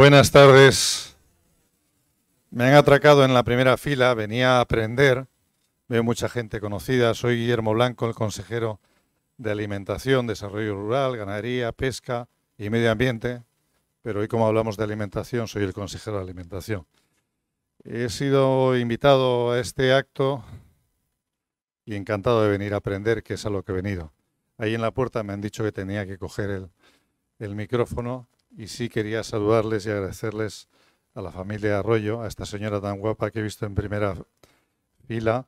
Buenas tardes. Me han atracado en la primera fila, venía a aprender. Veo mucha gente conocida. Soy Guillermo Blanco, el consejero de Alimentación, Desarrollo Rural, Ganadería, Pesca y Medio Ambiente. Pero hoy, como hablamos de alimentación, soy el consejero de Alimentación. He sido invitado a este acto y encantado de venir a aprender, que es a lo que he venido. Ahí en la puerta me han dicho que tenía que coger el, el micrófono y sí quería saludarles y agradecerles a la familia Arroyo, a esta señora tan guapa que he visto en primera fila,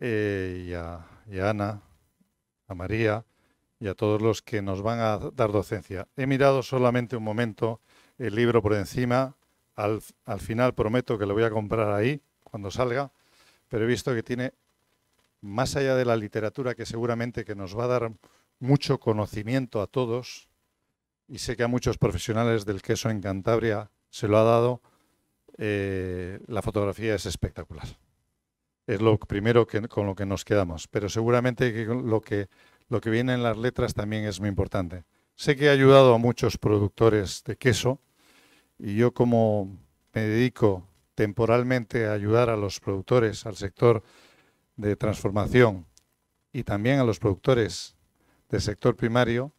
eh, y, a, Ana, a María y a todos los que nos van a dar docencia. He mirado solamente un momento el libro por encima. Al, al final prometo que lo voy a comprar ahí cuando salga, pero he visto que tiene, más allá de la literatura que seguramente que nos va a dar mucho conocimiento a todos, y sé que a muchos profesionales del queso en Cantabria se lo ha dado, eh, la fotografía es espectacular. Es lo primero con lo que nos quedamos, pero seguramente lo, que lo que viene en las letras también es muy importante. Sé que he ayudado a muchos productores de queso y yo como me dedico temporalmente a ayudar a los productores, al sector de transformación y también a los productores del sector primario,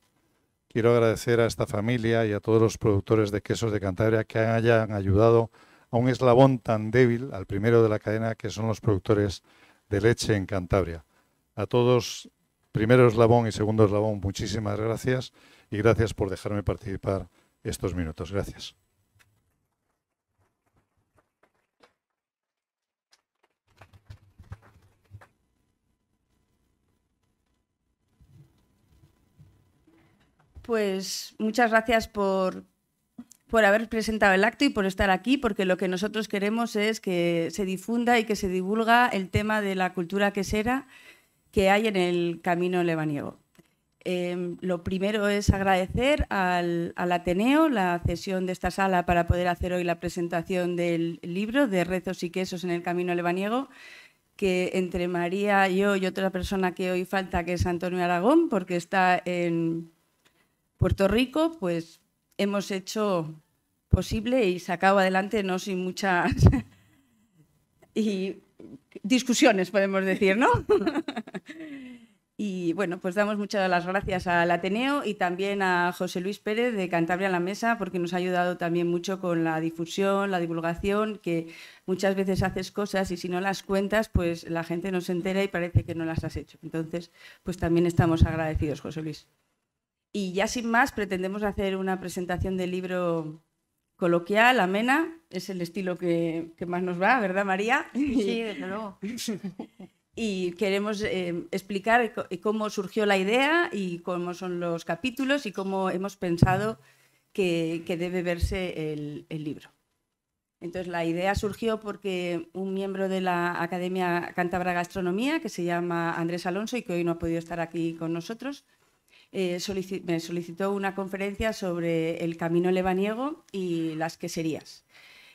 Quiero agradecer a esta familia y a todos los productores de quesos de Cantabria que hayan ayudado a un eslabón tan débil, al primero de la cadena, que son los productores de leche en Cantabria. A todos, primero eslabón y segundo eslabón, muchísimas gracias y gracias por dejarme participar estos minutos. Gracias. pues muchas gracias por, por haber presentado el acto y por estar aquí, porque lo que nosotros queremos es que se difunda y que se divulga el tema de la cultura quesera que hay en el camino lebaniego. Em, lo primero es agradecer al, Ateneo la cesión de esta sala para poder hacer hoy la presentación del libro de Rezos y Quesos en el Camino Lebaniego, que entre María, yo y otra persona que hoy falta, que es Antonio Aragón, porque está en, Puerto Rico, pues hemos hecho posible y sacado adelante, no sin muchas y discusiones, podemos decir, ¿no? y bueno, pues damos muchas las gracias al Ateneo y también a José Luis Pérez de Cantabria en la Mesa, porque nos ha ayudado también mucho con la difusión, la divulgación, que muchas veces haces cosas y si no las cuentas, pues la gente no se entera y parece que no las has hecho. Entonces, pues también estamos agradecidos, José Luis. Y ya sin más, pretendemos hacer una presentación del libro coloquial, amena. Es el estilo que, más nos va, ¿verdad, María? Sí, desde luego. y queremos eh, explicar eh, cómo surgió la idea y cómo son los capítulos y cómo hemos pensado que, debe verse el, libro. Entonces, la idea surgió porque un miembro de la Academia Cántabra Gastronomía, que se llama Andrés Alonso y que hoy no ha podido estar aquí con nosotros, eh, me solicitó una conferencia sobre el camino lebaniego y las queserías.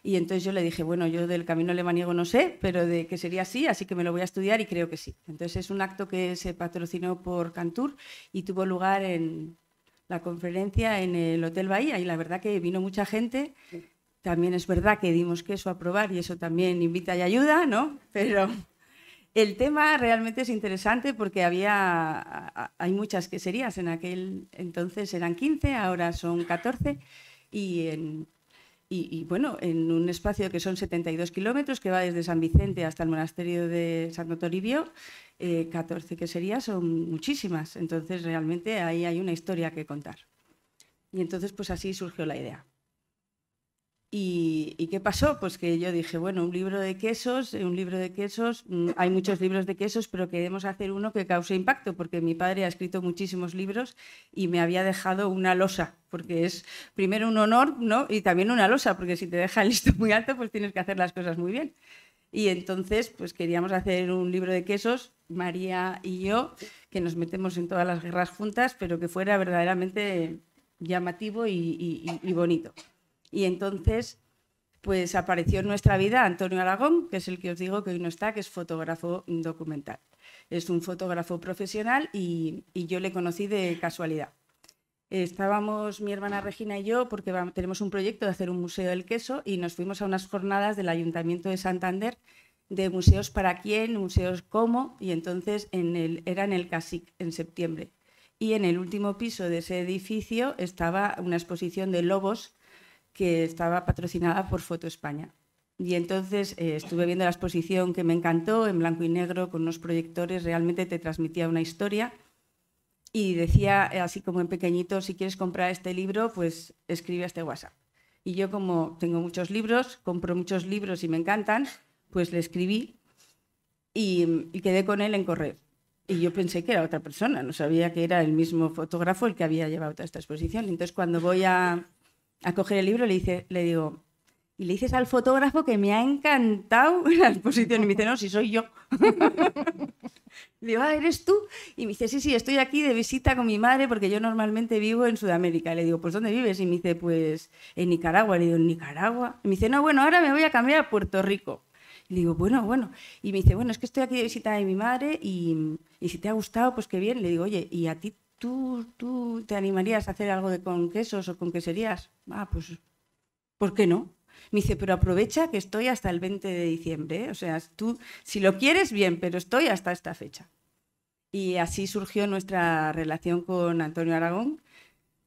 Y entonces yo le dije, bueno, yo del camino lebaniego no sé, pero de que sería así, así que me lo voy a estudiar y creo que sí. Entonces es un acto que se patrocinó por Cantur y tuvo lugar en la conferencia en el Hotel Bahía y la verdad que vino mucha gente. También es verdad que dimos queso a probar y eso también invita y ayuda, ¿no? Pero el tema realmente es interesante porque había, hay muchas queserías. En aquel entonces eran 15, ahora son 14. Y, bueno, en un espacio que son 72 kilómetros, que va desde San Vicente hasta el monasterio de Santo Toribio, eh, 14 queserías son muchísimas. Entonces realmente ahí hay una historia que contar. Y entonces pues así surgió la idea. ¿Y, qué pasó? Pues que yo dije, bueno, un libro de quesos, eh, un libro de quesos, mm, hay muchos libros de quesos, pero queremos hacer uno que cause impacto, porque mi padre ha escrito muchísimos libros y me había dejado una losa, porque es primero un honor, ¿no? Y también una losa, porque si te deja el listo muy alto, pues tienes que hacer las cosas muy bien. Y entonces, pues queríamos hacer un libro de quesos, María y yo, que nos metemos en todas las guerras juntas, pero que fuera verdaderamente llamativo y bonito. Y entonces, pues apareció en nuestra vida Antonio Aragón, que es el que os digo que hoy no está, que es fotógrafo documental. Es un fotógrafo profesional y, yo le conocí de casualidad. Estábamos mi hermana Regina y yo porque tenemos un proyecto de hacer un museo del queso y nos fuimos a unas jornadas del Ayuntamiento de Santander de museos para quién, museos cómo, y entonces en el, era en el CASIC en septiembre. Y en el último piso de ese edificio estaba una exposición de lobos que estaba patrocinada por Foto España. Y entonces eh, estuve viendo la exposición que me encantó, en blanco y negro, con unos proyectores, realmente te transmitía una historia. Y decía, eh, así como en pequeñito, si quieres comprar este libro, pues escribe a este WhatsApp. Y yo como tengo muchos libros, compro muchos libros y me encantan, pues le escribí y, y quedé con él en correo. Y yo pensé que era otra persona, no sabía que era el mismo fotógrafo el que había llevado toda esta exposición. Entonces cuando voy a, a coger el libro le, dice, le digo, y le dices al fotógrafo que me ha encantado la exposición. Y me dice, no, si soy yo. le digo, ah, ¿eres tú? Y me dice, sí, sí, estoy aquí de visita con mi madre porque yo normalmente vivo en Sudamérica. Le digo, pues ¿dónde vives? Y me dice, pues en Nicaragua. Le digo, ¿en Nicaragua? Y me dice, no, bueno, ahora me voy a cambiar a Puerto Rico. le digo, bueno, bueno. Y me dice, bueno, es que estoy aquí de visita de mi madre y, y si te ha gustado, pues qué bien. Le digo, oye, ¿y a ti ¿tú, te animarías a hacer algo de con quesos o con queserías? Ah, pues, ¿por qué no? Me dice, pero aprovecha que estoy hasta el 20 de diciembre. ¿eh? O sea, tú, si lo quieres, bien, pero estoy hasta esta fecha. Y así surgió nuestra relación con Antonio Aragón.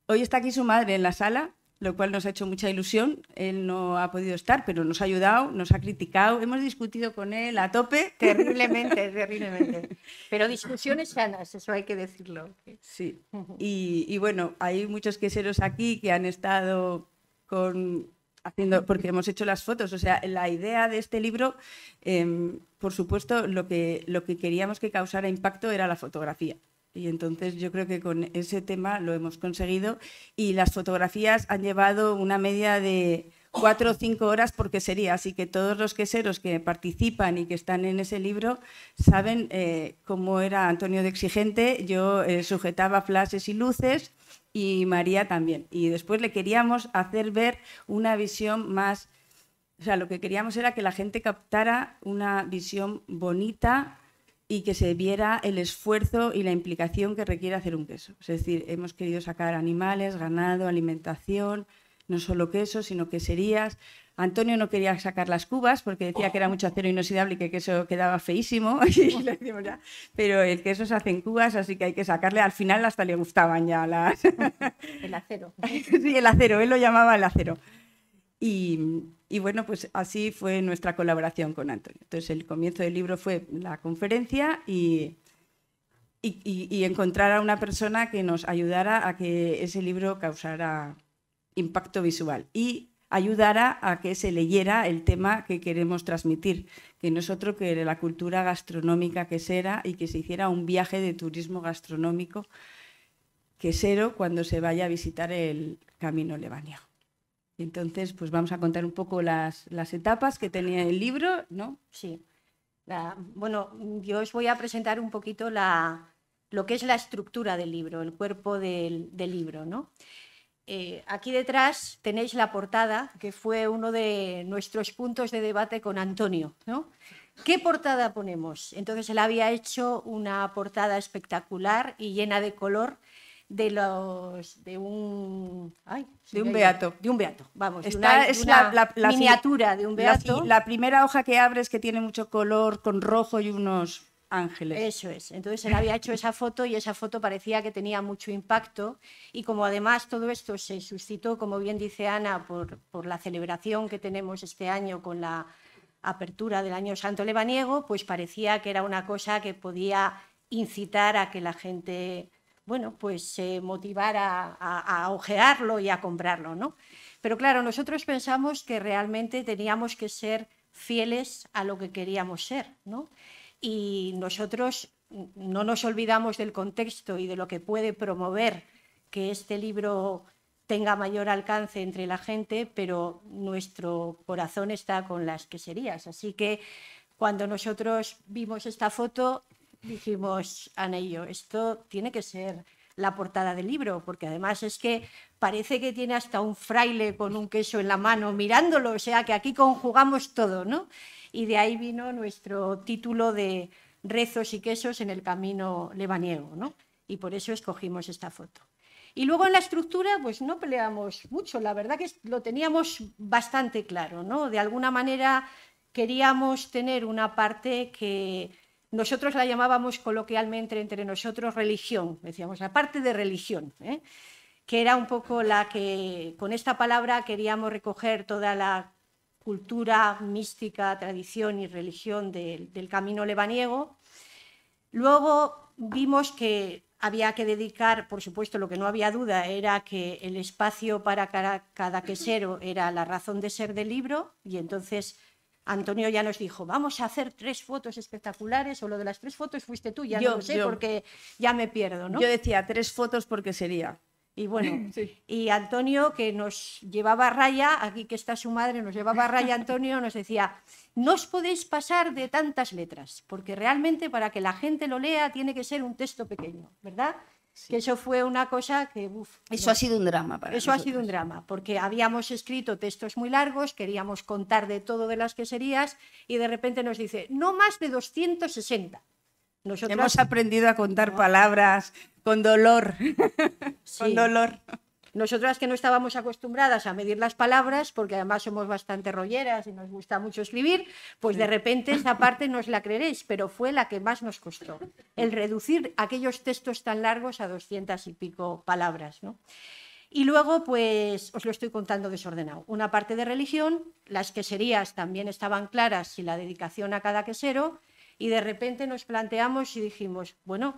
Hoy está aquí su madre en la sala lo cual nos ha hecho mucha ilusión. Él no ha podido estar, pero nos ha ayudado, nos ha criticado, hemos discutido con él a tope. Terriblemente, terriblemente. Pero discusiones sanas, eso hay que decirlo. Sí, y, bueno, hay muchos queseros aquí que han estado con haciendo, porque hemos hecho las fotos. O sea, la idea de este libro, em, por supuesto, lo que, lo que queríamos que causara impacto era la fotografía. Y entonces yo creo que con ese tema lo hemos conseguido y las fotografías han llevado una media de cuatro o cinco horas porque sería. Así que todos los queseros que participan y que están en ese libro saben eh, cómo era Antonio de Exigente. Yo eh, sujetaba flashes y luces y María también. Y después le queríamos hacer ver una visión más... O sea, lo que queríamos era que la gente captara una visión bonita y que se viera el esfuerzo y la implicación que requiere hacer un queso. Es decir, hemos querido sacar animales, ganado, alimentación, no solo queso, sino queserías. Antonio no quería sacar las cubas porque decía que era mucho acero inoxidable y que el queso quedaba feísimo. pero el queso se hace en cubas, así que hay que sacarle. Al final hasta le gustaban ya las... El acero. Sí, el acero, él lo llamaba el acero. Y, y bueno, pues así fue nuestra colaboración con Antonio. Entonces el comienzo del libro fue la conferencia y, encontrar a una persona que nos ayudara a que ese libro causara impacto visual y ayudara a que se leyera el tema que queremos transmitir, que no es otro que la cultura gastronómica quesera y que se hiciera un viaje de turismo gastronómico quesero cuando se vaya a visitar el Camino Lebaniego. Entonces, pues vamos a contar un poco las, etapas que tenía el libro, ¿no? Sí. bueno, yo os voy a presentar un poquito lo que es la estructura del libro, el cuerpo del, libro, ¿no? Eh, aquí detrás tenéis la portada, que fue uno de nuestros puntos de debate con Antonio. ¿Qué portada ponemos? Entonces él había hecho una portada espectacular y llena de color de los de un de un beato de un beato vamos es la, miniatura de un beato la, primera hoja que abre es que tiene mucho color con rojo y unos ángeles eso es entonces él había hecho esa foto y esa foto parecía que tenía mucho impacto y como además todo esto se suscitó como bien dice Ana por, por la celebración que tenemos este año con la apertura del año santo lebaniego pues parecía que era una cosa que podía incitar a que la gente bueno, pues se eh, a, a, ojearlo y a comprarlo, ¿no? Pero claro, nosotros pensamos que realmente teníamos que ser fieles a lo que queríamos ser, ¿no? Y nosotros no nos olvidamos del contexto y de lo que puede promover que este libro tenga mayor alcance entre la gente, pero nuestro corazón está con las queserías. Así que cuando nosotros vimos esta foto, dijimos a esto tiene que ser la portada del libro, porque además es que parece que tiene hasta un fraile con un queso en la mano mirándolo, o sea que aquí conjugamos todo, ¿no? Y de ahí vino nuestro título de Rezos y quesos en el camino lebaniego, ¿no? Y por eso escogimos esta foto. Y luego en la estructura, pues no peleamos mucho, la verdad que lo teníamos bastante claro, ¿no? De alguna manera queríamos tener una parte que nosotros la llamábamos coloquialmente entre nosotros religión, decíamos la parte de religión, ¿eh? que era un poco la que con esta palabra queríamos recoger toda la cultura mística, tradición y religión del camino lebaniego. Luego vimos que había que dedicar, por supuesto, lo que no había duda era que el espacio para cada quesero era la razón de ser del libro y entonces Antonio ya nos dijo, vamos a hacer tres fotos espectaculares, o lo de las tres fotos fuiste tú, ya no sé, porque ya me pierdo, ¿no? Yo decía tres fotos porque sería. Y bueno, y Antonio, que nos llevaba a raya, aquí que está su madre, nos llevaba a raya Antonio, nos decía, no os podéis pasar de tantas letras, porque realmente para que la gente lo lea tiene que ser un texto pequeño, ¿verdad? Que eso fue una cosa que... eso ha sido un drama para Eso ha sido un drama, porque habíamos escrito textos muy largos, queríamos contar de todo de las que queserías y de repente nos dice, no más de 260. Hemos aprendido a contar palabras con dolor, con dolor. Nosotras que no estábamos acostumbradas a medir las palabras, porque además somos bastante rolleras y nos gusta mucho escribir, pues de repente esa parte no os la creeréis, pero fue la que más nos costó, el reducir aquellos textos tan largos a doscientas y pico palabras. ¿no? Y luego, pues os lo estoy contando desordenado. Una parte de religión, las queserías también estaban claras y la dedicación a cada quesero, y de repente nos planteamos y dijimos, bueno,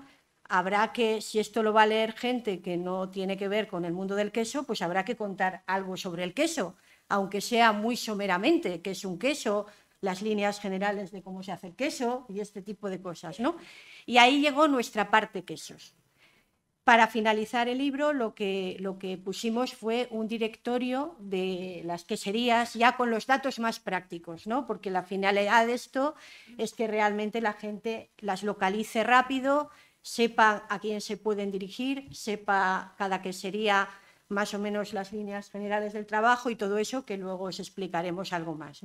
habrá que, si esto lo va a leer gente que no tiene que ver con el mundo del queso, pues habrá que contar algo sobre el queso, aunque sea muy someramente, que es un queso, las líneas generales de cómo se hace el queso y este tipo de cosas, ¿no? Y ahí llegó nuestra parte quesos. Para finalizar el libro, lo que, lo que pusimos fue un directorio de las queserías, ya con los datos más prácticos, ¿no? porque la finalidad de esto es que realmente la gente las localice rápido, sepa a quién se pueden dirigir, sepa cada que sería más o menos las líneas generales del trabajo y todo eso, que luego os explicaremos algo más.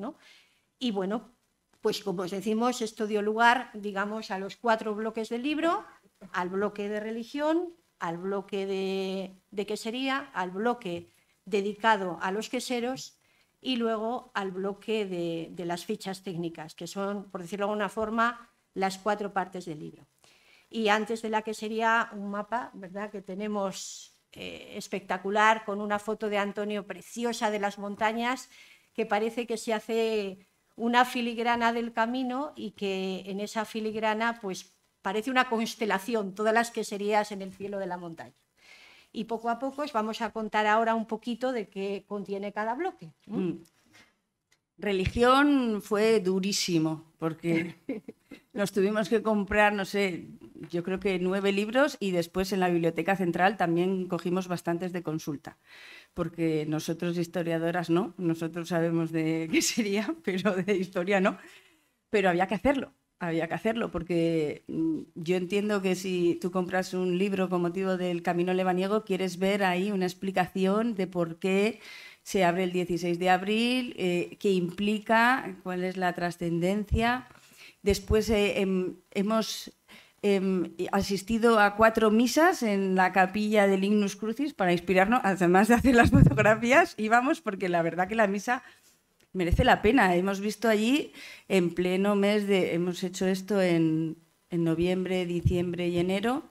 Y bueno, pues como os decimos, esto dio lugar, digamos, a los cuatro bloques del libro, al bloque de religión, al bloque de, de quesería, al bloque dedicado a los queseros y luego al bloque de, de las fichas técnicas, que son, por decirlo de alguna forma, las cuatro partes del libro y antes de la que sería un mapa ¿verdad? que tenemos eh, espectacular con una foto de Antonio preciosa de las montañas que parece que se hace una filigrana del camino y que en esa filigrana pues parece una constelación, todas las que serías en el cielo de la montaña. Y poco a poco os vamos a contar ahora un poquito de qué contiene cada bloque. ¿eh? Mm. Religión fue durísimo, porque nos tuvimos que comprar, no sé, yo creo que nueve libros y después en la Biblioteca Central también cogimos bastantes de consulta, porque nosotros historiadoras no, nosotros sabemos de qué sería, pero de historia no, pero había que hacerlo, había que hacerlo, porque mm, yo entiendo que si tú compras un libro con motivo del Camino Lebaniego, quieres ver ahí una explicación de por qué se abre el 16 de abril, eh, qué implica, cuál es la trascendencia. Después eh, em, hemos em, asistido a cuatro misas en la capilla del Ignus Crucis para inspirarnos, además de hacer las fotografías, vamos porque la verdad que la misa merece la pena. Hemos visto allí en pleno mes de, hemos hecho esto en, en noviembre, diciembre y enero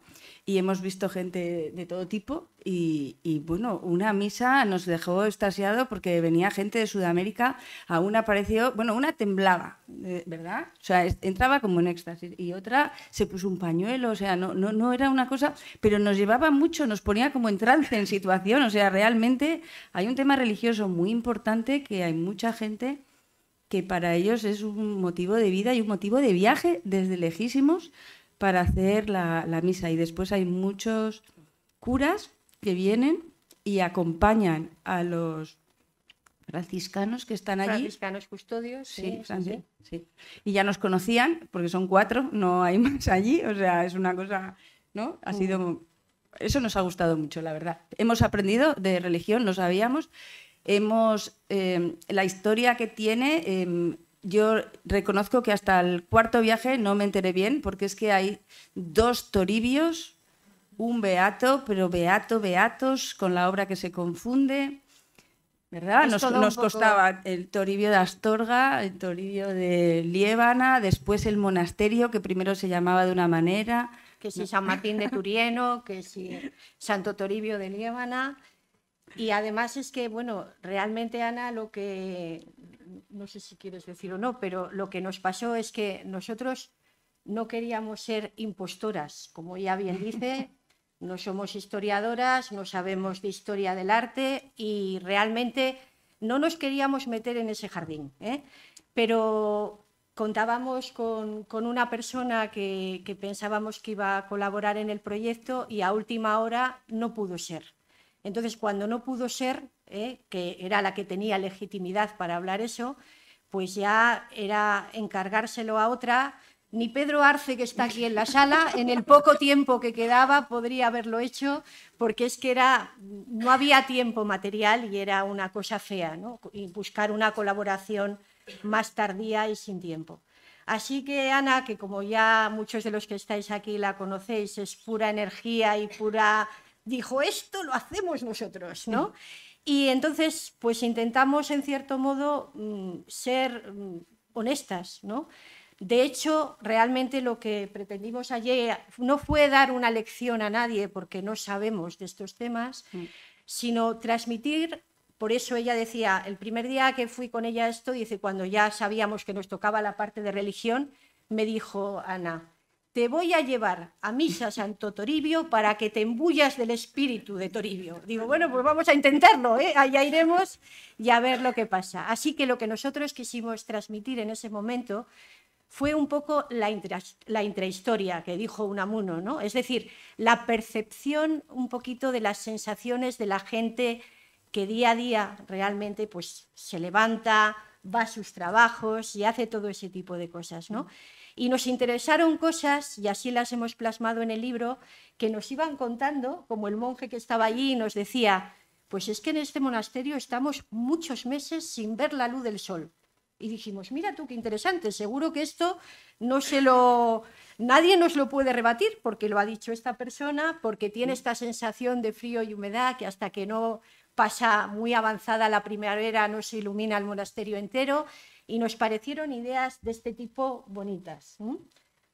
y hemos visto gente de todo tipo y, bueno, una misa nos dejó estasiado porque venía gente de Sudamérica, aún apareció, bueno, una temblaba, eh, ¿verdad? O sea, entraba como en éxtasis y otra se puso un pañuelo, o sea, no, no, no era una cosa, pero nos llevaba mucho, nos ponía como en trance, en situación, o sea, realmente hay un tema religioso muy importante que hay mucha gente que para ellos es un motivo de vida y un motivo de viaje desde lejísimos para hacer la, misa. Y después hay muchos curas que vienen y acompañan a los franciscanos que están allí. Franciscanos custodios. Sí, Y ya nos conocían, porque son cuatro, no hay más allí. O sea, es una cosa, ¿no? Ha sido... Mm. Eso nos ha gustado mucho, la verdad. Hemos aprendido de religión, lo sabíamos. Hemos... Eh, la historia que tiene... Em, yo reconozco que hasta el cuarto viaje no me enteré bien, porque es que hay dos toribios, un beato, pero beato, beatos, con la obra que se confunde. ¿Verdad? Nos, costaba el Toribio de Astorga, el Toribio de Liébana, después el monasterio, que primero se llamaba de una manera. Que si San Martín de Turieno, que si Santo Toribio de Liébana, y además es que, bueno, realmente Ana, lo que, no sé si quieres decir o no, pero lo que nos pasó es que nosotros no queríamos ser impostoras, como ya bien dice, no somos historiadoras, no sabemos de historia del arte y realmente no nos queríamos meter en ese jardín. ¿eh? Pero contábamos con, una persona que pensábamos que iba a colaborar en el proyecto y a última hora no pudo ser. Entonces, cuando no pudo ser, ¿eh? que era la que tenía legitimidad para hablar eso, pues ya era encargárselo a otra. Ni Pedro Arce, que está aquí en la sala, en el poco tiempo que quedaba podría haberlo hecho, porque es que era, no había tiempo material y era una cosa fea, ¿no? y buscar una colaboración más tardía y sin tiempo. Así que Ana, que como ya muchos de los que estáis aquí la conocéis, es pura energía y pura dijo, esto lo hacemos nosotros, ¿no? Y entonces, pues intentamos, en cierto modo, mm, ser mm, honestas, ¿no? De hecho, realmente lo que pretendimos ayer no fue dar una lección a nadie, porque no sabemos de estos temas, mm. sino transmitir, por eso ella decía, el primer día que fui con ella esto, dice, cuando ya sabíamos que nos tocaba la parte de religión, me dijo Ana, te voy a llevar a misa Santo Toribio para que te embullas del espíritu de Toribio. Digo, bueno, pues vamos a intentarlo, ¿eh? allá iremos y a ver lo que pasa. Así que lo que nosotros quisimos transmitir en ese momento fue un poco la, intrahistoria que dijo Unamuno, ¿no? Es decir, la percepción un poquito de las sensaciones de la gente que día a día realmente pues se levanta, va a sus trabajos y hace todo ese tipo de cosas, ¿no? y nos interesaron cosas, y así las hemos plasmado en el libro, que nos iban contando, como el monje que estaba allí nos decía, pues es que en este monasterio estamos muchos meses sin ver la luz del sol. Y dijimos, mira tú qué interesante, seguro que esto no se lo nadie nos lo puede rebatir porque lo ha dicho esta persona, porque tiene esta sensación de frío y humedad que hasta que no pasa muy avanzada la primavera no se ilumina el monasterio entero y nos parecieron ideas de este tipo bonitas.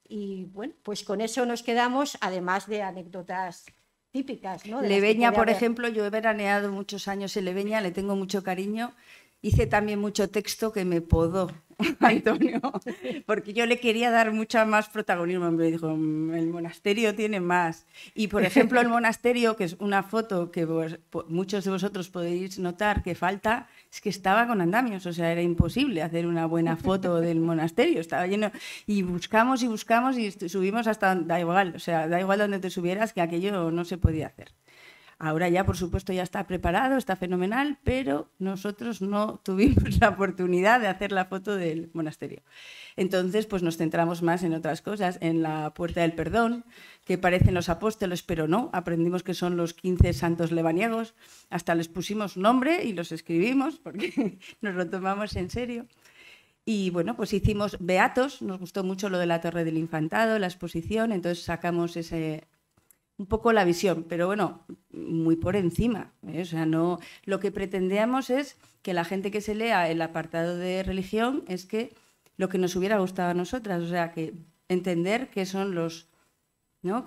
Y bueno, pues con eso nos quedamos, además de anécdotas típicas. Leveña, por ejemplo, yo he veraneado muchos años en Leveña, le tengo mucho cariño. Hice también mucho texto que me podó Antonio, porque yo le quería dar mucho más protagonismo. Me dijo, mm, el monasterio tiene más. Y por ejemplo, el monasterio, que es una foto que muchos de vosotros podéis notar que falta, es que estaba con andamios, o sea, era imposible hacer una buena foto del monasterio, estaba lleno. Y buscamos y buscamos y subimos hasta, da igual, o sea, da igual donde te subieras, que aquello no se podía hacer. Ahora ya, por supuesto, ya está preparado, está fenomenal, pero nosotros no tuvimos la oportunidad de hacer la foto del monasterio. Entonces, pues nos centramos más en otras cosas, en la puerta del perdón, que parecen los apóstoles, pero no, aprendimos que son los 15 santos lebaniegos, hasta les pusimos nombre y los escribimos porque nos lo tomamos en serio. Y bueno, pues hicimos beatos, nos gustó mucho lo de la Torre del Infantado, la exposición, entonces sacamos ese un poco la visión, pero bueno, muy por encima. ¿eh? O sea, no, lo que pretendíamos es que la gente que se lea el apartado de religión es que lo que nos hubiera gustado a nosotras, o sea, que entender qué son los, ¿no?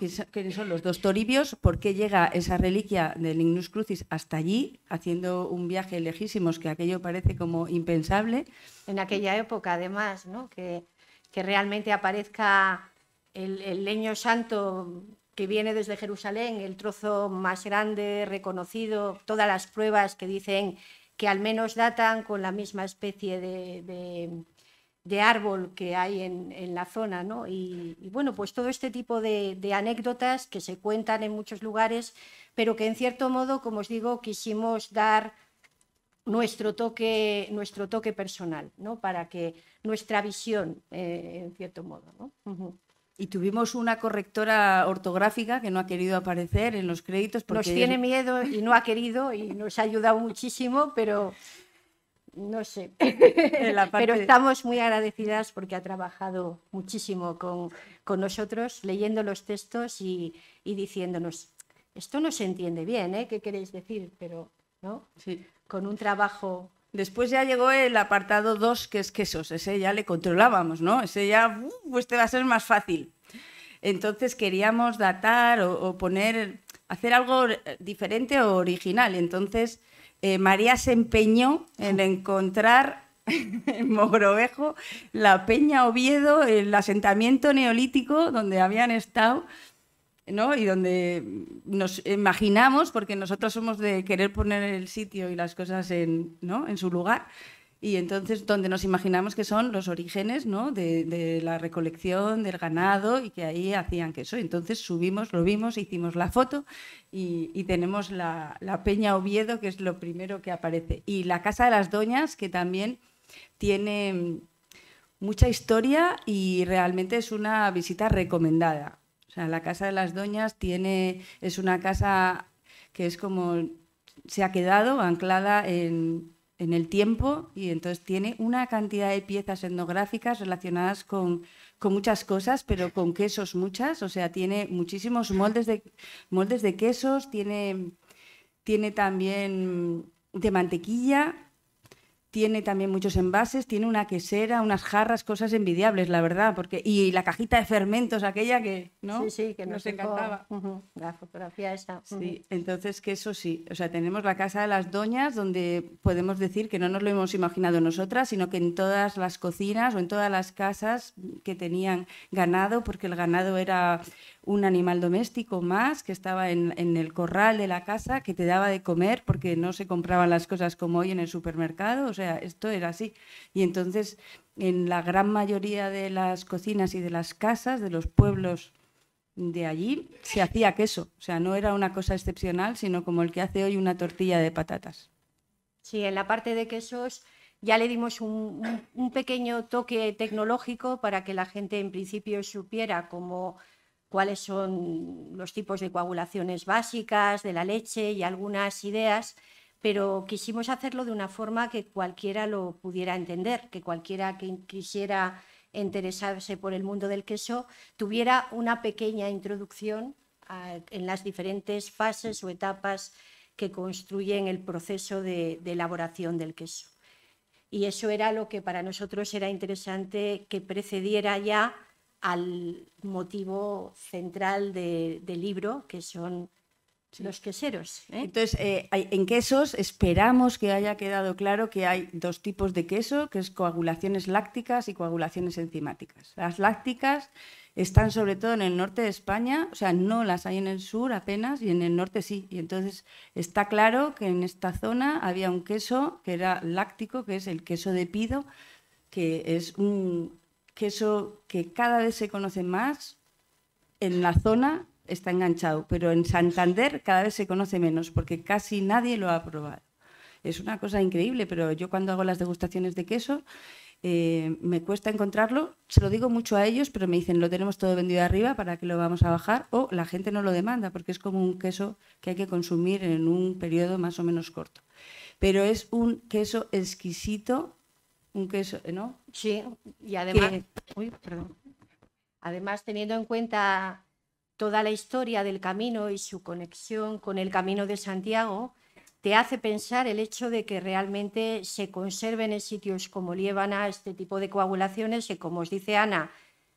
son los dos toribios, por qué llega esa reliquia del Ignus Crucis hasta allí, haciendo un viaje lejísimos que aquello parece como impensable. En aquella época, además, ¿no? que, que realmente aparezca el leño santo que viene desde Jerusalén, el trozo más grande, reconocido, todas las pruebas que dicen que al menos datan con la misma especie de, árbol que hay en, la zona. ¿no? Y, bueno, pues todo este tipo de, anécdotas que se cuentan en muchos lugares, pero que en cierto modo, como os digo, quisimos dar nuestro toque, nuestro toque personal, ¿no? para que nuestra visión, eh, en cierto modo. ¿no? Y tuvimos una correctora ortográfica que no ha querido aparecer en los créditos. Nos tiene miedo y no ha querido y nos ha ayudado muchísimo, pero no sé. Pero estamos muy agradecidas porque ha trabajado muchísimo con, nosotros, leyendo los textos y, y, diciéndonos, esto no se entiende bien, ¿eh? ¿qué queréis decir? Pero, ¿no? Sí. Con un trabajo Después ya llegó el apartado 2, que es quesos. Ese ya le controlábamos, ¿no? Ese ya, uh, pues te va a ser más fácil. Entonces queríamos datar o, poner, hacer algo eh, diferente o original. Entonces eh, María se empeñó en encontrar en Mogrovejo la Peña Oviedo, el asentamiento neolítico donde habían estado y donde nos imaginamos, porque nosotros somos de querer poner el sitio y las cosas en, su lugar, y entonces donde nos imaginamos que son los orígenes de, la recolección del ganado y que ahí hacían eso Entonces subimos, lo vimos, hicimos la foto y, tenemos la, Peña Oviedo, que es lo primero que aparece. Y la Casa de las Doñas, que también tiene mucha historia y realmente es una visita recomendada la Casa de las Doñas tiene, es una casa que es como se ha quedado anclada en, en el tiempo y entonces tiene una cantidad de piezas etnográficas relacionadas con, con, muchas cosas, pero con quesos muchas, o sea, tiene muchísimos moldes de, moldes de quesos, tiene, tiene también de mantequilla, tiene también muchos envases, tiene una quesera, unas jarras, cosas envidiables, la verdad, porque y la cajita de fermentos aquella que, ¿no? Sí, sí, que nos, encantaba. La fotografía esa. Sí, entonces que eso sí, o sea, tenemos la casa de las doñas donde podemos decir que no nos lo hemos imaginado nosotras, sino que en todas las cocinas o en todas las casas que tenían ganado, porque el ganado era un animal doméstico más que estaba en, el corral de la casa, que te daba de comer porque no se compraban las cosas como hoy en el supermercado, o sea, esto era así. Y entonces, en la gran mayoría de las cocinas y de las casas de los pueblos de allí, se hacía queso, o sea, no era una cosa excepcional, sino como el que hace hoy una tortilla de patatas. Sí, en la parte de quesos ya le dimos un pequeño toque tecnológico para que la gente en principio supiera cómo cuáles son los tipos de coagulaciones básicas de la leche y algunas ideas, pero quisimos hacerlo de una forma que cualquiera lo pudiera entender, que cualquiera que quisiera interesarse por el mundo del queso tuviera una pequeña introducción ah, en las diferentes fases o etapas que construyen el proceso de elaboración del queso. Y eso era lo que para nosotros era interesante que precediera ya al motivo central del libro, que son los queseros. ¿eh? Entonces, eh, en quesos esperamos que haya quedado claro que hay dos tipos de queso, que es coagulaciones lácticas y coagulaciones enzimáticas. Las lácticas están sobre todo en el norte de España, o sea, no las hay en el sur apenas y en el norte sí. Y entonces está claro que en esta zona había un queso que era láctico, que es el queso de pido, que es un que que cada vez se conoce más en la zona está enganchado, pero en Santander cada vez se conoce menos porque casi nadie lo ha probado. Es una cosa increíble, pero yo cuando hago las degustaciones de queso eh, me cuesta encontrarlo. Se lo digo mucho a ellos, pero me dicen lo tenemos todo vendido arriba para que lo vamos a bajar o la gente no lo demanda porque es como un queso que hay que consumir en un periodo más o menos corto. Pero es un queso exquisito Sí, y además, teniendo en cuenta toda la historia del camino y su conexión con el camino de Santiago, te hace pensar el hecho de que realmente se conserven en sitios como Liébana este tipo de coagulaciones que, como os dice Ana,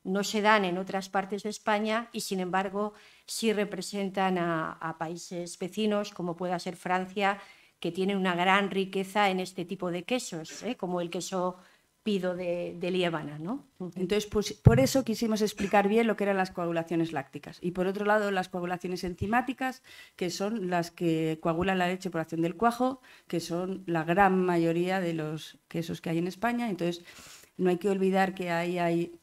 no se dan en otras partes de España y, sin embargo, sí representan a países vecinos como pueda ser Francia, que tiene una gran riqueza en este tipo de quesos, ¿eh? como el queso pido de, de ¿no? Entonces, pues, por eso quisimos explicar bien lo que eran las coagulaciones lácticas. Y por otro lado, las coagulaciones enzimáticas, que son las que coagulan la leche por acción del cuajo, que son la gran mayoría de los quesos que hay en España. Entonces, no hay que olvidar que ahí hay...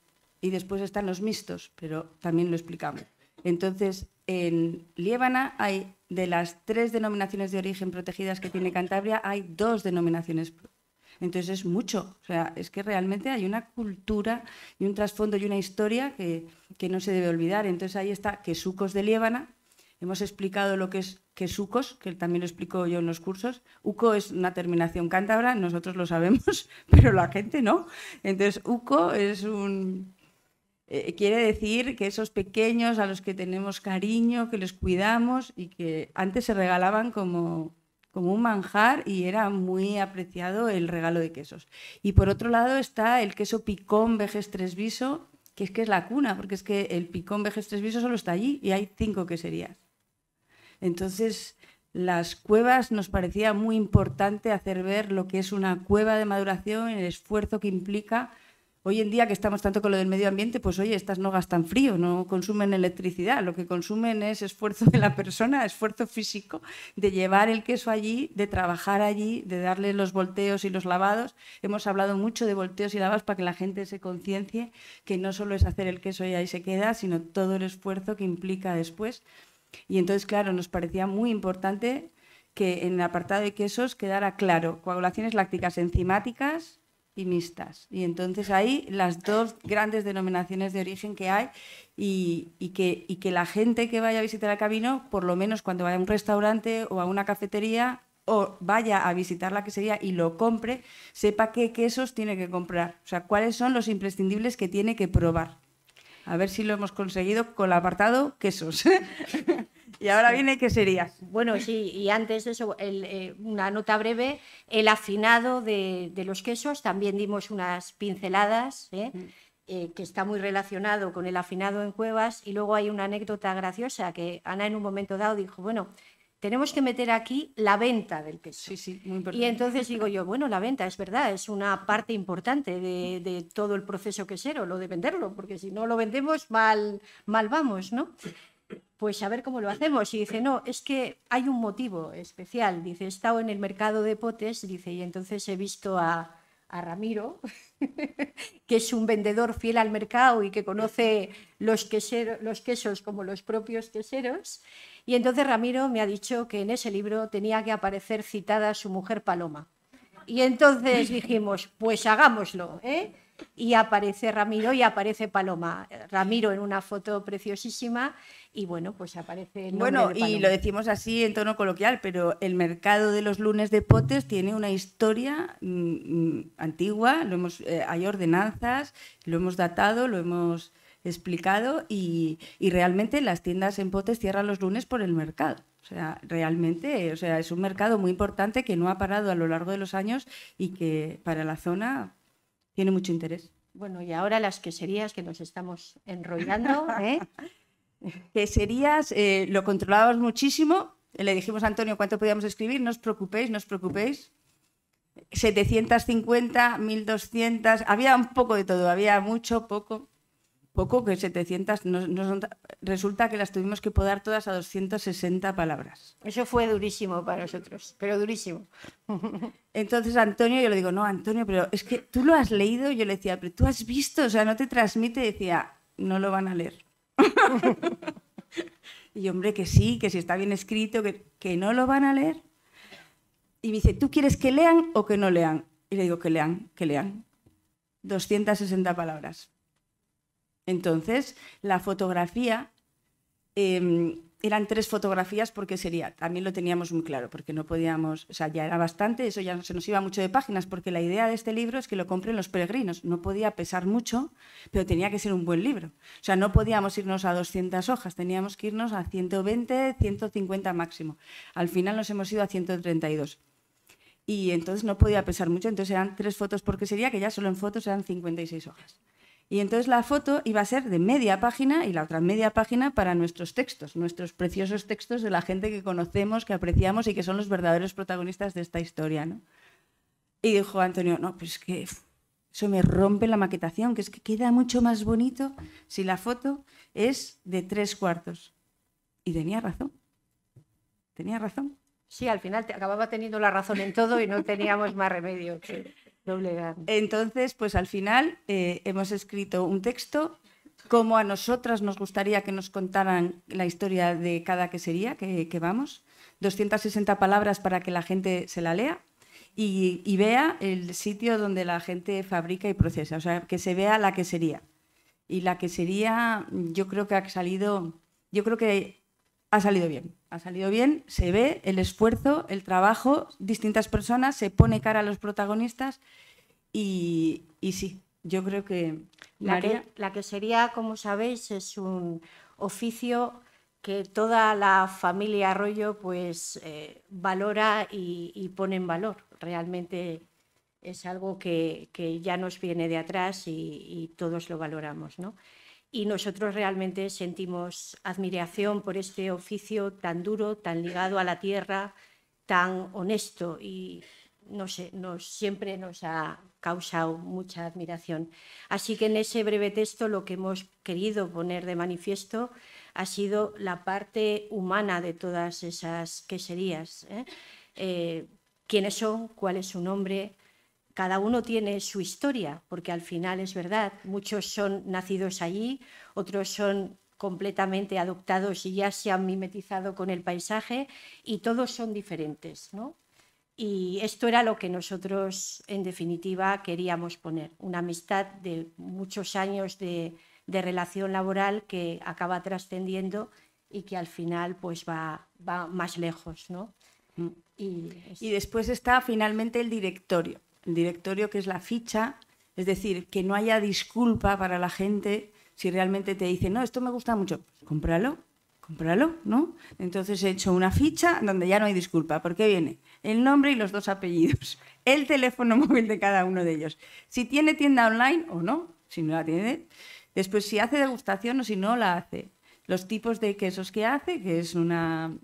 Y después están los mixtos, pero también lo explicamos. Entonces, en Liébana hay de las tres denominaciones de origen protegidas que tiene Cantabria, hay dos denominaciones. Entonces es mucho. O sea, es que realmente hay una cultura y un trasfondo y una historia que, que no se debe olvidar. Entonces ahí está Quesucos de Liébana. Hemos explicado lo que es quesucos, que también lo explico yo en los cursos. Uco es una terminación cántabra, nosotros lo sabemos, pero la gente no. Entonces, uco es un, eh, eh, quiere decir que esos pequeños a los que tenemos cariño, que los cuidamos y que antes se regalaban como, un manjar y era muy apreciado el regalo de quesos. Y por otro lado está el queso picón vejes tresviso, que es que es la cuna, porque es que el picón vejes tresviso solo está allí y hay cinco queserías. Entonces, las cuevas nos parecía muy importante hacer ver lo que es una cueva de maduración, el esfuerzo que implica Hoy en día que estamos tanto con lo del medio ambiente, pues oye, estas no gastan frío, no consumen electricidad, lo que consumen es esfuerzo de la persona, esfuerzo físico de llevar el queso allí, de trabajar allí, de darle los volteos y los lavados. Hemos hablado mucho de volteos y lavados para que la gente se conciencie que no solo es hacer el queso y ahí se queda, sino todo el esfuerzo que implica después. Y entonces, claro, nos parecía muy importante que en el apartado de quesos quedara claro coagulaciones lácticas enzimáticas, y Y entonces ahí las dos grandes denominaciones de origen que hay y, que, que la gente que vaya a visitar el camino, por lo menos cuando vaya a un restaurante o a una cafetería o vaya a visitar la quesería y lo compre, sepa qué quesos tiene que comprar, o sea, cuáles son los imprescindibles que tiene que probar. A ver si lo hemos conseguido con el apartado quesos. Y ahora viene, ¿qué sería? Bueno, sí, y antes de eso, eh, una nota breve, el afinado de, los quesos, también dimos unas pinceladas, ¿eh? Mm. Eh, que está muy relacionado con el afinado en cuevas, y luego hay una anécdota graciosa que Ana en un momento dado dijo, bueno, tenemos que meter aquí la venta del queso. Sí, sí, muy importante. Y entonces digo yo, bueno, la venta es verdad, es una parte importante de, todo el proceso quesero, lo de venderlo, porque si no lo vendemos, mal, mal vamos, ¿no? pues a ver cómo lo hacemos. Y dice, no, es que hay un motivo especial. Dice, he estado en el mercado de potes, dice, y entonces he visto a, Ramiro, que es un vendedor fiel al mercado y que conoce los, los quesos como los propios queseros. Y entonces Ramiro me ha dicho que en ese libro tenía que aparecer citada su mujer Paloma. Y entonces dijimos, pues hagámoslo, ¿eh? y aparece Ramiro y aparece Paloma. Ramiro en una foto preciosísima y bueno, pues aparece. bueno, y lo decimos así en tono coloquial, pero el mercado de los lunes de potes tiene una historia mm, mm, antigua, lo hemos, eh, hay ordenanzas, lo hemos datado, lo hemos explicado y, realmente las tiendas en potes cierran los lunes por el mercado. O sea, realmente, o sea, es un mercado muy importante que no ha parado a lo largo de los años y que para la zona tiene mucho interés. Bueno, y ahora las queserías que nos estamos enrollando, ¿eh? queserías, eh, lo controlábamos muchísimo. Le dijimos a Antonio cuánto podíamos escribir, no os preocupéis, no os preocupéis. 750, 1200, había un poco de todo, había mucho, poco poco, que 700, resulta que las tuvimos que podar todas a 260 palabras. Eso fue durísimo para nosotros, pero durísimo. Entonces Antonio, yo le digo, no, Antonio, pero es que tú lo has leído, yo le decía, pero tú has visto, o sea, no te transmite, decía, no lo van a leer. y hombre, que sí, que si está bien escrito, que, que no lo van a leer. Y me dice, ¿tú quieres que lean o que no lean? Y le digo, que lean, que lean. 260 palabras. Entonces, la fotografía, em, eran tres fotografías porque sería, también lo teníamos muy claro, porque no podíamos, o sea, ya era bastante, eso ya se nos iba mucho de páginas, porque la idea de este libro es que lo compren los peregrinos, no podía pesar mucho, pero tenía que ser un buen libro. O sea, no podíamos irnos a 200 hojas, teníamos que irnos a 120, 150 máximo. Al final nos hemos ido a 132. Y entonces no podía pesar mucho, entonces eran tres fotos porque sería, que ya solo en fotos eran 56 hojas. Y entonces la foto iba a ser de media página y la otra media página para nuestros textos, nuestros preciosos textos de la gente que conocemos, que apreciamos y que son los verdaderos protagonistas de esta historia. ¿no? Y dijo Antonio, no, pues que eso me rompe la maquetación, que es que queda mucho más bonito si la foto es de tres cuartos. Y tenía razón, tenía razón. Sí, al final acababa teniendo la razón en todo y no teníamos más remedio. Que... Entonces, pues al final eh, hemos escrito un texto como a nosotras nos gustaría que nos contaran la historia de cada quesería que, vamos. 260 palabras para que la gente se la lea y, vea el sitio donde la gente fabrica y procesa, o sea, que se vea la quesería Y la quesería yo creo que ha salido, yo creo que ha salido bien ha salido bien, se ve el esfuerzo, el trabajo, distintas personas, se pone cara a los protagonistas y, sí, yo creo que la, que sería, como sabéis, es un oficio que toda la familia Arroyo pues eh, valora y, pone en valor. Realmente es algo que, ya nos viene de atrás y, y todos lo valoramos, ¿no? y nosotros realmente sentimos admiración por este oficio tan duro, tan ligado a la tierra, tan honesto y no sé, nos, siempre nos ha causado mucha admiración. Así que en ese breve texto lo que hemos querido poner de manifiesto ha sido la parte humana de todas esas queserías. ¿eh? Eh, quiénes son, cuál es su nombre, cada uno tiene su historia, porque al final es verdad, muchos son nacidos allí, otros son completamente adoptados y ya se han mimetizado con el paisaje y todos son diferentes, Y esto era lo que nosotros, en definitiva, queríamos poner, una amistad de muchos años de, relación laboral que acaba trascendiendo y que al final pues va, más lejos, mm. y después está finalmente el directorio directorio, que es la ficha, es decir, que no haya disculpa para la gente si realmente te dice, no, esto me gusta mucho, pues cómpralo, cómpralo, ¿no? Entonces he hecho una ficha donde ya no hay disculpa, porque viene el nombre y los dos apellidos, el teléfono móvil de cada uno de ellos, si tiene tienda online o no, si no la tiene, después si hace degustación o si no la hace, los tipos de quesos que hace, que es una...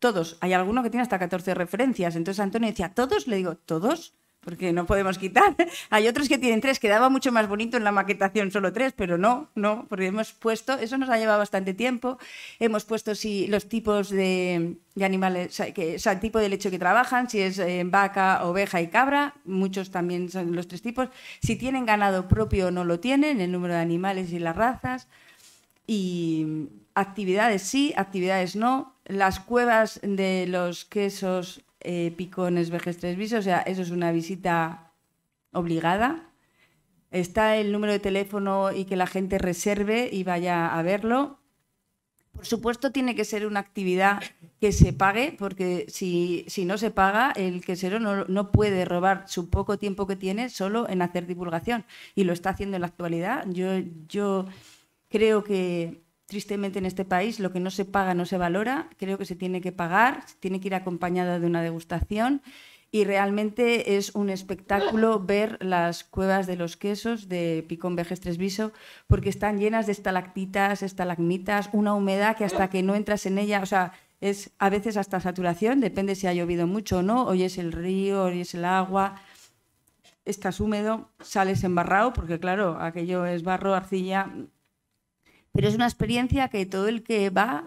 Todos, hay alguno que tiene hasta 14 referencias, entonces Antonio decía, ¿todos? Le digo, ¿todos? porque no podemos quitar. Hay otros que tienen tres, quedaba mucho más bonito en la maquetación solo tres, pero no, no, porque hemos puesto, eso nos ha llevado bastante tiempo, hemos puesto si los tipos de, animales, o sea, el tipo de lecho que trabajan, si es eh, vaca, oveja y cabra, muchos también son los tres tipos, si tienen ganado propio o no lo tienen, el número de animales y las razas, y actividades sí, actividades no, las cuevas de los quesos picones picones, tres bis, o sea, eso es una visita obligada. Está el número de teléfono y que la gente reserve y vaya a verlo. Por supuesto, tiene que ser una actividad que se pague, porque si, si no se paga, el quesero no, no, puede robar su poco tiempo que tiene solo en hacer divulgación. Y lo está haciendo en la actualidad. Yo, yo creo que Tristemente en este país lo que no se paga no se valora, creo que se tiene que pagar, tiene que ir acompañada de una degustación y realmente es un espectáculo ver las cuevas de los quesos de Picón vejestres Viso porque están llenas de estalactitas, estalagmitas, una humedad que hasta que no entras en ella, o sea, es a veces hasta saturación, depende si ha llovido mucho o no, hoy es el río, hoy es el agua, estás húmedo, sales embarrado porque claro, aquello es barro, arcilla, pero es una experiencia que todo el que va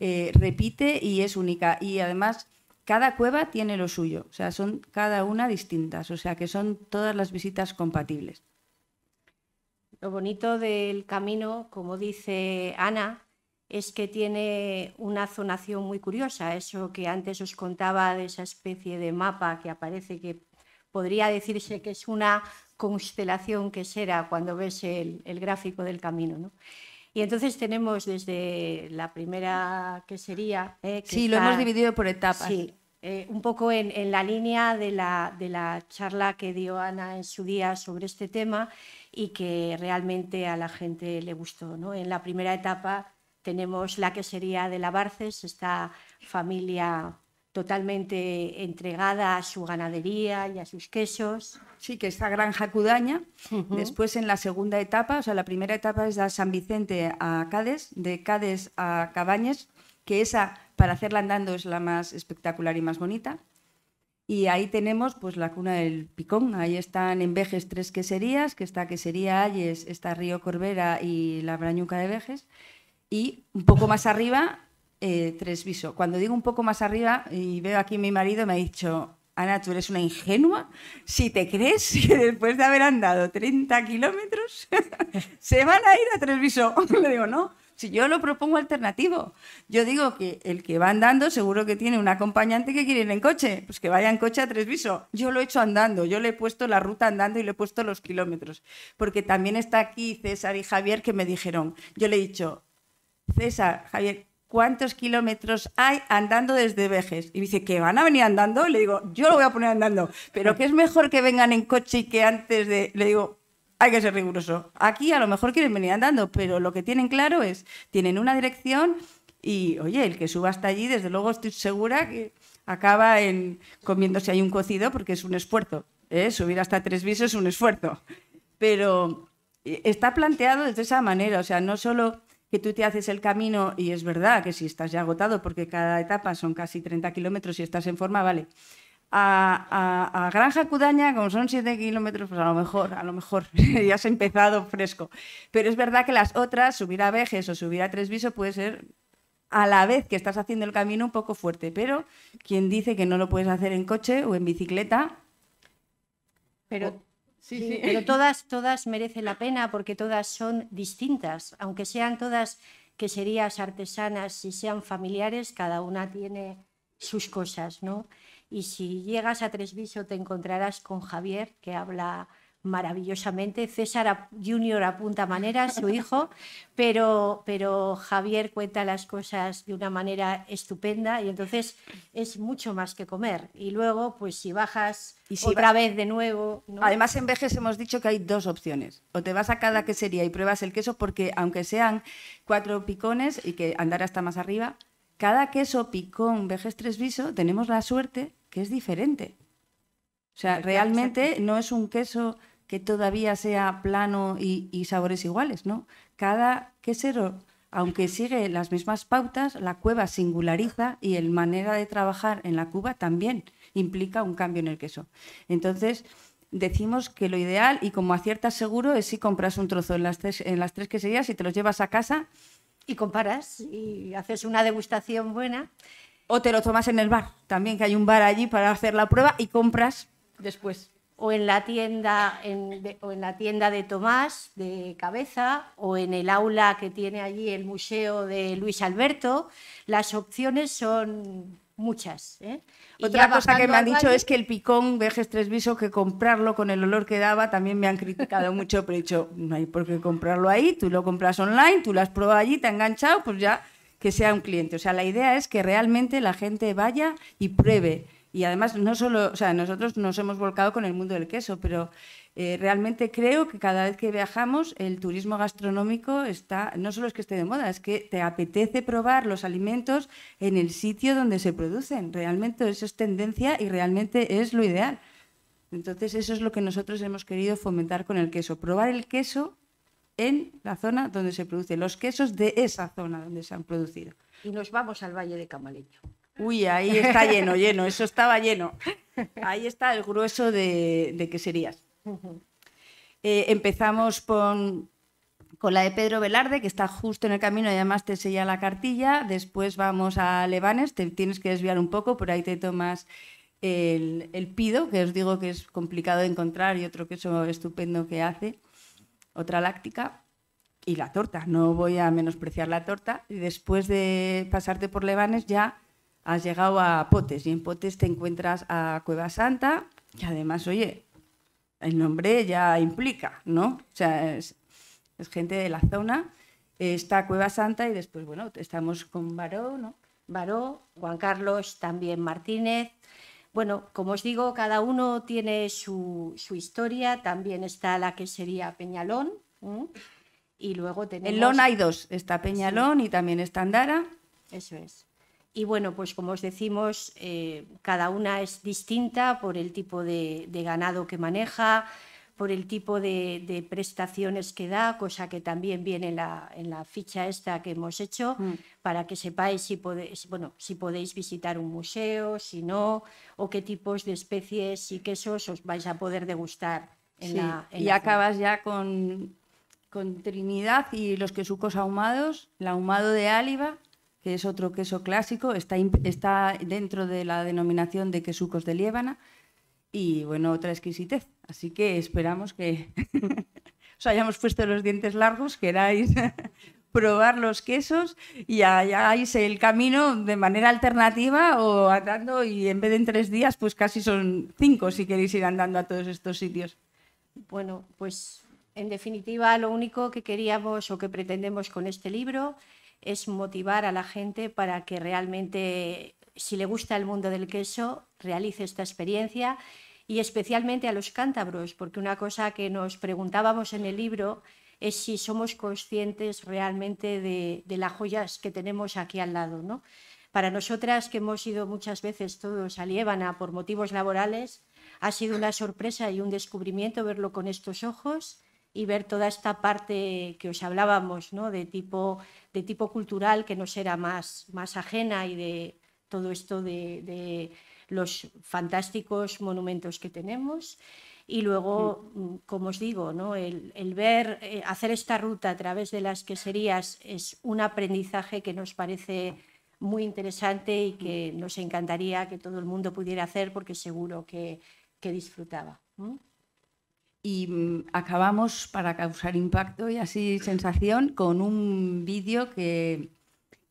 eh, repite y es única. Y además, cada cueva tiene lo suyo, o sea, son cada una distintas, o sea, que son todas las visitas compatibles. Lo bonito del camino, como dice Ana, es que tiene una zonación muy curiosa, eso que antes os contaba de esa especie de mapa que aparece, que podría decirse que es una constelación que será cuando ves el, el gráfico del camino. ¿no? Y entonces tenemos desde la primera que sería... Eh, que sí, lo hemos dividido por etapas. Sí, eh, un poco en, la línea de la, de la, charla que dio Ana en su día sobre este tema y que realmente a la gente le gustó. ¿no? En la primera etapa tenemos la que sería de la Barces, esta familia totalmente entregada a su ganadería y a sus quesos. Sí, que esta granja cudaña. Después, en la segunda etapa, o sea, la primera etapa es de San Vicente a Cádiz, de Cádiz a Cabañes, que esa, para hacerla andando, es la más espectacular y más bonita. Y ahí tenemos pues la cuna del Picón. Ahí están en Vejes tres queserías, que está Quesería Ayes, está Río Corbera y la Brañuca de Vejes. Y un poco más arriba Tresviso. Eh, tres Cuando digo un poco más arriba, y veo aquí mi marido, me ha dicho, Ana, tú eres una ingenua. Si te crees que después de haber andado 30 kilómetros, se van a ir a tres Le digo, no. Si yo lo propongo alternativo, yo digo que el que va andando seguro que tiene un acompañante que quiere ir en coche, pues que vaya en coche a tres Yo lo he hecho andando, yo le he puesto la ruta andando y le he puesto los kilómetros, porque también está aquí César y Javier que me dijeron, yo le he dicho, César, Javier, cuántos kilómetros hay andando desde Vejes. Y dice, ¿que van a venir andando? Y le digo, yo lo voy a poner andando, pero que es mejor que vengan en coche y que antes de... Le digo, hay que ser riguroso. Aquí a lo mejor quieren venir andando, pero lo que tienen claro es, tienen una dirección y, oye, el que suba hasta allí, desde luego estoy segura que acaba en comiéndose ahí un cocido porque es un esfuerzo. ¿eh? Subir hasta tres visos es un esfuerzo. Pero eh, está planteado desde esa manera, o sea, no solo que tú te haces el camino y es verdad que si estás ya agotado, porque cada etapa son casi 30 kilómetros y estás en forma, vale. A, Granja Cudaña, como son 7 kilómetros, pues a lo mejor, a lo mejor, ya has empezado fresco. Pero es verdad que las otras, subir a Vejes o subir a Tres puede ser a la vez que estás haciendo el camino un poco fuerte. Pero quien dice que no lo puedes hacer en coche o en bicicleta, pero Sí, Pero todas, todas merecen la pena porque todas son distintas, aunque sean todas que serías artesanas, y sean familiares, cada una tiene sus cosas, ¿no? Y si llegas a Tresviso te encontrarás con Javier, que habla maravillosamente. César Junior apunta maneras, su hijo, pero, pero Javier cuenta las cosas de una manera estupenda y entonces es mucho más que comer. Y luego, pues si bajas y si otra vez de nuevo... Además, en Vejes hemos dicho que hay dos opciones. O te vas a cada quesería y pruebas el queso porque aunque sean cuatro picones y que andar hasta más arriba, cada queso picón Vejes tres viso tenemos la suerte que es diferente. O sea, realmente no es un queso que todavía sea plano y, sabores iguales, ¿no? Cada quesero, aunque sigue las mismas pautas, la cueva singulariza y el manera de trabajar en la cuba también implica un cambio en el queso. Entonces, decimos que lo ideal, y como aciertas seguro, es si compras un trozo en las tres, en las tres queserías y te los llevas a casa. Y comparas y haces una degustación buena. O te lo tomas en el bar, también que hay un bar allí para hacer la prueba y compras después o en la tienda, de, o en la tienda de Tomás de Cabeza, o en el aula que tiene allí el Museo de Luis Alberto. Las opciones son muchas. ¿eh? Otra cosa que me han dicho es que el picón de tres visos, que comprarlo con el olor que daba, también me han criticado mucho, pero he dicho, no hay por qué comprarlo ahí, tú lo compras online, tú lo has probado allí, te ha enganchado, pues ya que sea un cliente. O sea, la idea es que realmente la gente vaya y pruebe. Y además, no solo, o sea, nosotros nos hemos volcado con el mundo del queso, pero eh, realmente creo que cada vez que viajamos, el turismo gastronómico está, no solo es que esté de moda, es que te apetece probar los alimentos en el sitio donde se producen. Realmente eso es tendencia y realmente es lo ideal. Entonces, eso es lo que nosotros hemos querido fomentar con el queso, probar el queso en la zona donde se produce, los quesos de esa zona donde se han producido. Y nos vamos al Valle de Camaleño. Uy, ahí está lleno, lleno, eso estaba lleno. Ahí está el grueso de, queserías. Eh, empezamos con, con la de Pedro Velarde, que está justo en el camino y además te sella la cartilla. Después vamos a Levanes, te tienes que desviar un poco, por ahí te tomas el, pido, que os digo que es complicado de encontrar y otro queso estupendo que hace, otra láctica. Y la torta, no voy a menospreciar la torta. Y después de pasarte por Levanes ya has llegado a Potes y en Potes te encuentras a Cueva Santa, que además, oye, el nombre ya implica, ¿no? O sea, es, gente de la zona. Está Cueva Santa y después, bueno, estamos con Baró, ¿no? Baró, Juan Carlos también Martínez. Bueno, como os digo, cada uno tiene su, historia. También está la que sería Peñalón. Y luego tenemos... En Lón hay dos. Está Peñalón y también está Andara. Eso es. Y bueno, pues como os decimos, eh, cada una es distinta por el tipo de, ganado que maneja, por el tipo de, prestaciones que da, cosa que también viene en la, ficha esta que hemos hecho, mm. para que sepáis si, podéis, bueno, si podéis visitar un museo, si no, o qué tipos de especies y quesos os vais a poder degustar. y acabas ya con, con Trinidad y los quesucos ahumados, el ahumado de áliva que es otro queso clásico, está, está dentro de la denominación de quesucos de Liébana y bueno, otra exquisitez. Así que esperamos que os hayamos puesto los dientes largos, queráis probar los quesos y halláis el camino de manera alternativa o andando y en vez de en tres días, pues casi son cinco si queréis ir andando a todos estos sitios. Bueno, pues en definitiva lo único que queríamos o que pretendemos con este libro es motivar a la gente para que realmente, si le gusta el mundo del queso, realice esta experiencia y especialmente a los cántabros, porque una cosa que nos preguntábamos en el libro es si somos conscientes realmente de, las joyas que tenemos aquí al lado. Para nosotras, que hemos ido muchas veces todos a Liébana por motivos laborales, ha sido una sorpresa y un descubrimiento verlo con estos ojos y ver toda esta parte que os hablábamos, de, tipo, de tipo cultural que nos era más, más ajena y de todo esto de, los fantásticos monumentos que tenemos. Y luego, mm. Mm, como os digo, el, ver, eh, hacer esta ruta a través de las queserías es un aprendizaje que nos parece muy interesante y que mm. nos encantaría que todo el mundo pudiera hacer porque seguro que, disfrutaba y mm, acabamos para causar impacto y así sensación con un vídeo que,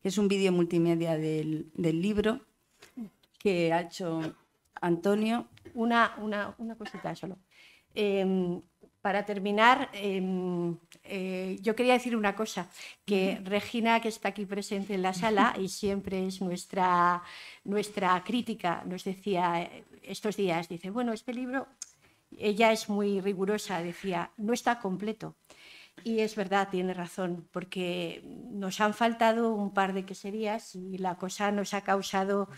es un vídeo multimedia del, libro que ha hecho Antonio. Una, una, una cosita solo. Em, para terminar, em, eh, yo quería decir una cosa, que Regina, que está aquí presente en la sala y siempre es nuestra, nuestra crítica, nos decía eh, estos días, dice, bueno, este libro ella es muy rigurosa, decía, no está completo. Y es verdad, tiene razón, porque nos han faltado un par de queserías y la cosa nos ha causado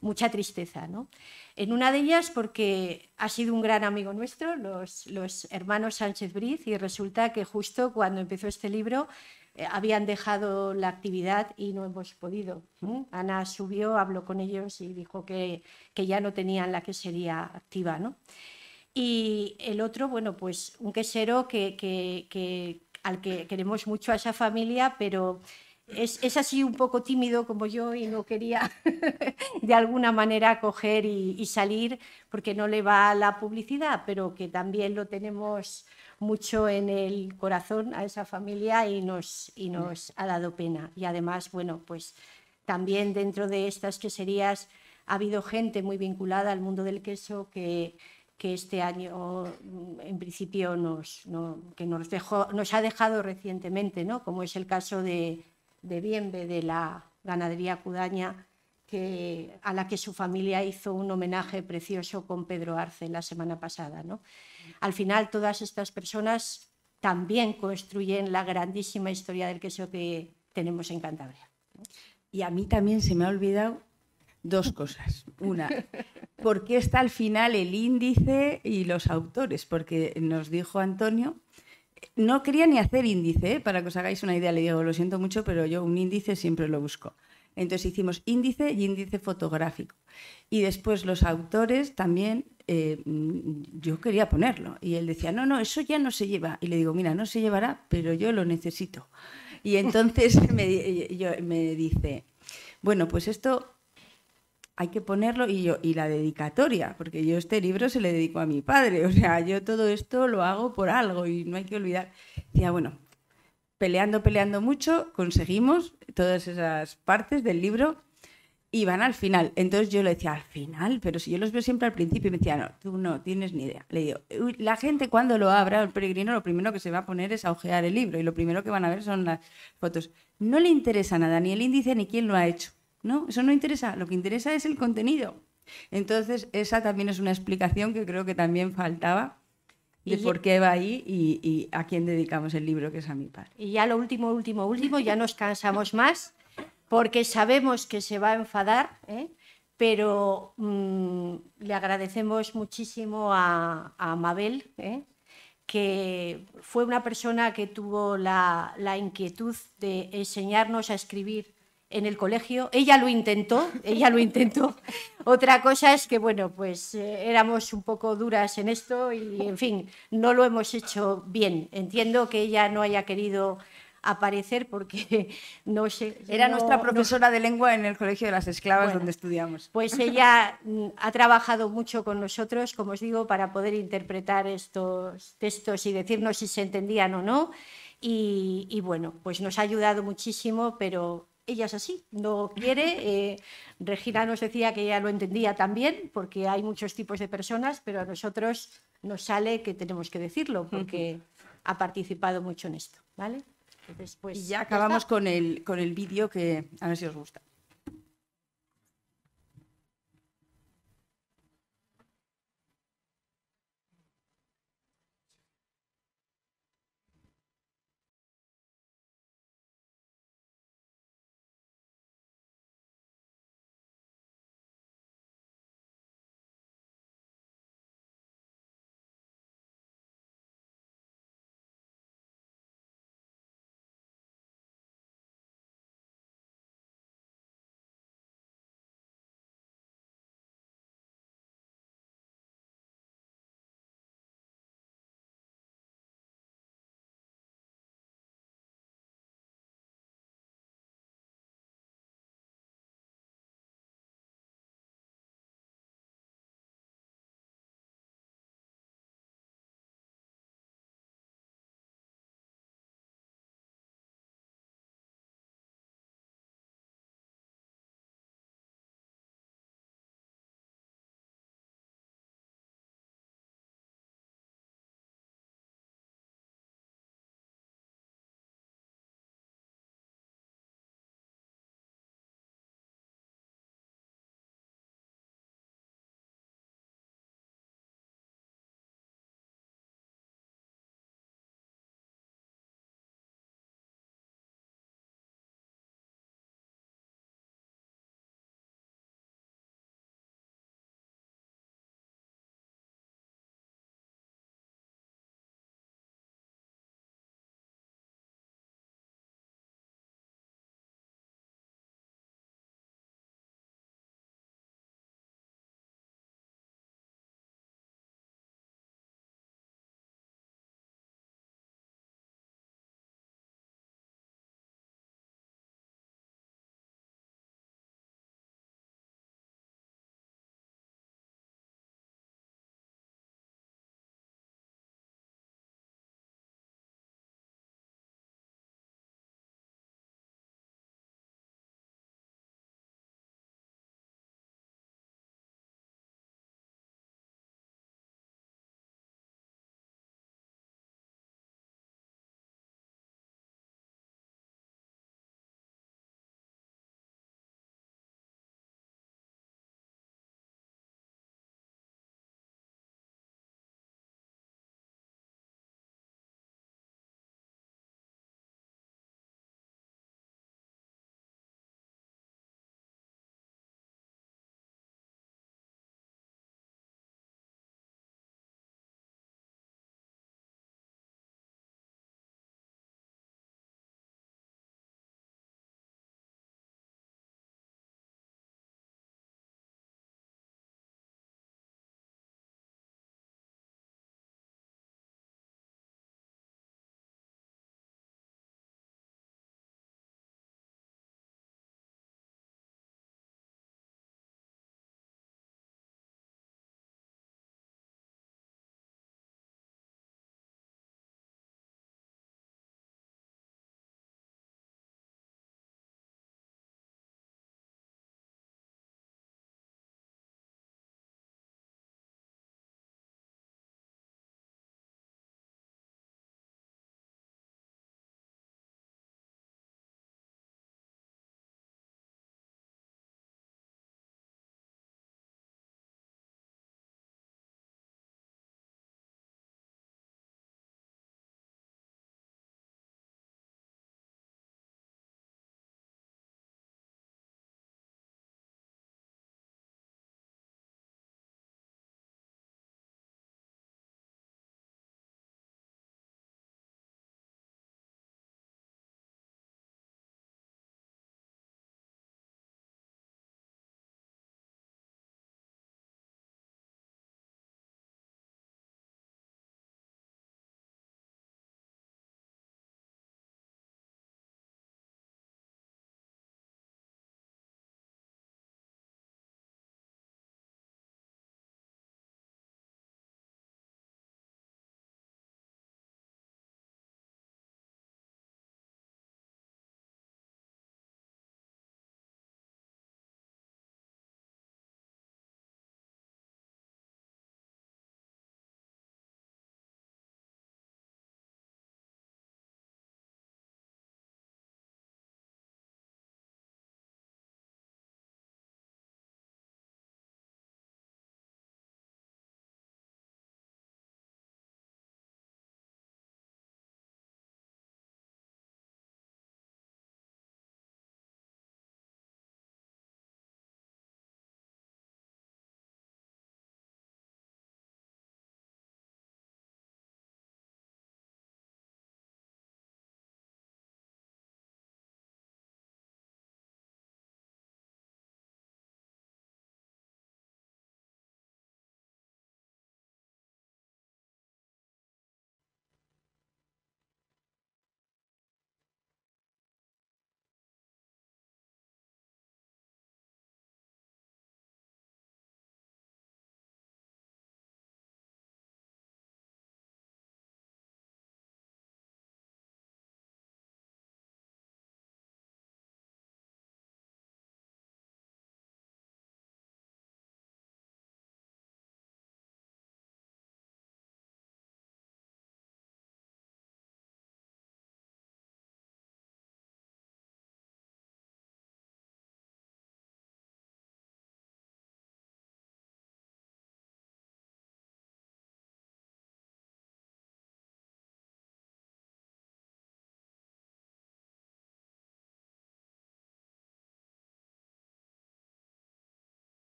mucha tristeza. ¿no? En una de ellas porque ha sido un gran amigo nuestro, los, hermanos Sánchez Briz, y resulta que justo cuando empezó este libro eh, habían dejado la actividad y no hemos podido. ¿eh? Ana subió, habló con ellos y dijo que, ya no tenían la quesería activa. ¿no? Y el otro, bueno, pues un quesero que, al que queremos mucho a esa familia, pero es, así un poco tímido como yo y no quería de alguna manera coger y, salir porque no le va la publicidad, pero que también lo tenemos mucho en el corazón a esa familia y nos, y nos ha dado pena. Y además, bueno, pues también dentro de estas queserías ha habido gente muy vinculada al mundo del queso que que este año en principio nos, que nos, nos ha dejado recientemente, ¿no? como es el caso de, de Bienve, de la ganadería cudaña, que, a la que su familia hizo un homenaje precioso con Pedro Arce la semana pasada. ¿no? Al final todas estas personas también construyen la grandísima historia del queso que tenemos en Cantabria. Y a mí también se me ha olvidado dos cosas. Una, ¿por qué está al final el índice y los autores? Porque nos dijo Antonio, no quería ni hacer índice, ¿eh? para que os hagáis una idea, le digo, lo siento mucho, pero yo un índice siempre lo busco. Entonces hicimos índice y índice fotográfico. Y después los autores también, eh, yo quería ponerlo. Y él decía, no, no, eso ya no se lleva. Y le digo, mira, no se llevará, pero yo lo necesito. Y entonces me, me dice, bueno, pues esto hay que ponerlo y, yo, y la dedicatoria, porque yo este libro se le dedico a mi padre, o sea, yo todo esto lo hago por algo y no hay que olvidar. Decía, bueno, peleando, peleando mucho, conseguimos todas esas partes del libro y van al final. Entonces yo le decía, al final, pero si yo los veo siempre al principio y me decía, no, tú no tienes ni idea. Le digo, la gente cuando lo abra, el peregrino, lo primero que se va a poner es a el libro y lo primero que van a ver son las fotos. No le interesa nada, ni el Índice ni quién lo ha hecho no, eso no interesa. Lo que interesa es el contenido. Entonces, esa también es una explicación que creo que también faltaba de y por qué va ahí y, a quién dedicamos el libro, que es a mi padre. Y ya lo último, último, último, ya nos cansamos más, porque sabemos que se va a enfadar, ¿eh? pero mm, le agradecemos muchísimo a, Mabel, ¿eh? que fue una persona que tuvo la inquietud de enseñarnos a escribir en el colegio. Ella lo intentó, ella lo intentó. Otra cosa es que, bueno, pues eh, éramos un poco duras en esto y, en fin, no lo hemos hecho bien. Entiendo que ella no haya querido aparecer porque no sé. Era nuestra profesora de lengua en el Colegio de las Esclavas donde estudiamos. Pues ella mm, ha trabajado mucho con nosotros, como os digo, para poder interpretar estos textos y decirnos si se entendían o no. y bueno, pues nos ha ayudado muchísimo, pero ella es así, no quiere. Eh, Regina nos decía que ella lo entendía también, porque hay muchos tipos de personas, pero a nosotros nos sale que tenemos que decirlo, porque ha participado mucho en esto, ¿vale? Pues, y ya acabamos con el, con el vídeo que a ver si os gusta.